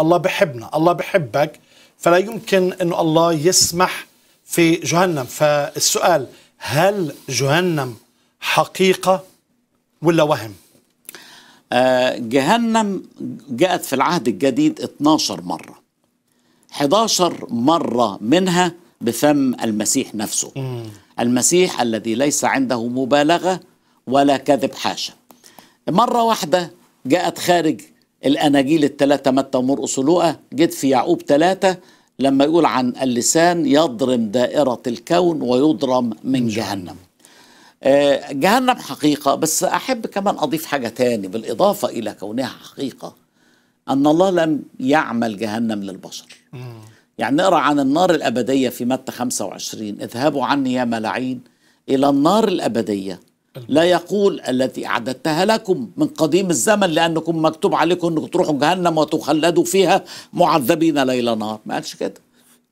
الله بحبنا الله بحبك فلا يمكن أنه الله يسمح في جهنم فالسؤال هل جهنم حقيقة ولا وهم آه، جهنم جاءت في العهد الجديد 12 مرة 11 مرة منها بفم المسيح نفسه مم. المسيح الذي ليس عنده مبالغة ولا كذب حاشا مرة واحدة جاءت خارج الأناجيل الثلاثة متى ومرقس ولوقا جيت في يعقوب ثلاثة لما يقول عن اللسان يضرم دائرة الكون ويضرم من جهنم آه، جهنم حقيقة بس أحب كمان أضيف حاجة تاني بالإضافة إلى كونها حقيقة أن الله لم يعمل جهنم للبشر يعني نقرأ عن النار الأبدية في متى 25 اذهبوا عني يا ملاعين إلى النار الأبدية لا يقول التي أعددتها لكم من قديم الزمن لأنكم مكتوب عليكم أنكم تروحوا جهنم وتخلدوا فيها معذبين ليل نهار ما قالش كده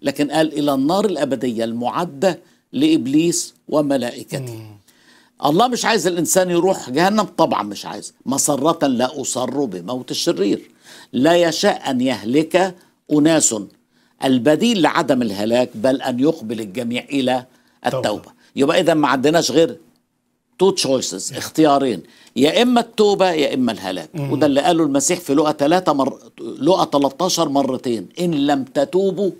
لكن قال إلى النار الأبدية المعدة لإبليس وملائكته الله مش عايز الإنسان يروح جهنم طبعا مش عايز مسرة لا أصر بموت الشرير لا يشاء أن يهلك أناس البديل لعدم الهلاك بل أن يقبل الجميع إلى التوبة يبقى إذا ما عندناش غير تو تشويسز اختيارين يا اما التوبه يا اما الهلاك وده اللي قاله المسيح في لقى ثلاثه مر لقى 13 مرتين ان لم تتوبوا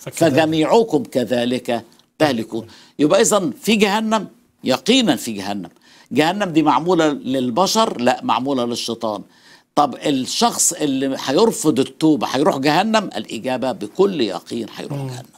فجميعكم كذلك تهلكون يبقى اذا في جهنم يقينا في جهنم جهنم دي معموله للبشر لا معموله للشيطان طب الشخص اللي هيرفض التوبه هيروح جهنم الاجابه بكل يقين هيروح جهنم